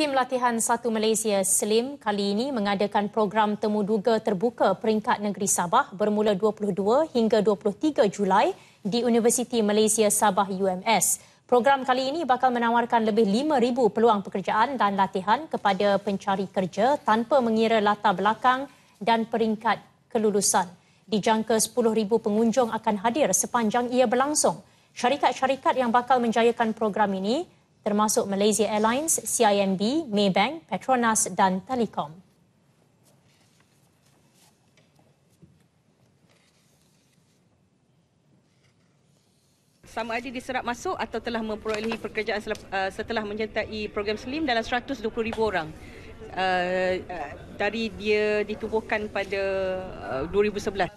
Skim Latihan Satu Malaysia Slim kali ini mengadakan program temuduga terbuka peringkat negeri Sabah bermula 22 hingga 23 Julai di Universiti Malaysia Sabah UMS. Program kali ini bakal menawarkan lebih 5,000 peluang pekerjaan dan latihan kepada pencari kerja tanpa mengira latar belakang dan peringkat kelulusan. Dijangka 10,000 pengunjung akan hadir sepanjang ia berlangsung. Syarikat-syarikat yang bakal menjayakan program ini termasuk Malaysia Airlines, CIMB, Maybank, Petronas dan Telekom. sama ada diserap masuk atau telah memperolehi pekerjaan eh, setelah menyertai program SLIM dalam 120,000 orang. Uh, dari dia ditubuhkan pada uh, 2011.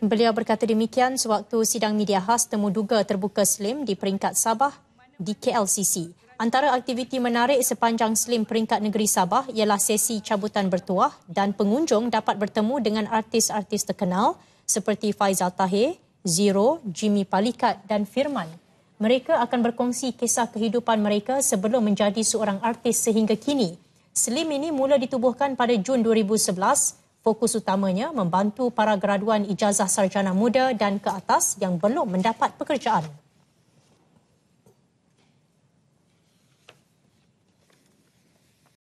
Beliau berkata demikian sewaktu sidang media khas temu duga terbuka Slim di peringkat Sabah di KLCC. Antara aktiviti menarik sepanjang Slim peringkat negeri Sabah ialah sesi cabutan bertuah dan pengunjung dapat bertemu dengan artis-artis terkenal seperti Faizal Tahir, Zero, Jimmy Palikat dan Firman. Mereka akan berkongsi kisah kehidupan mereka sebelum menjadi seorang artis sehingga kini. Slim ini mula ditubuhkan pada Jun 2011 fokus utamanya membantu para graduan ijazah sarjana muda dan ke atas yang belum mendapat pekerjaan.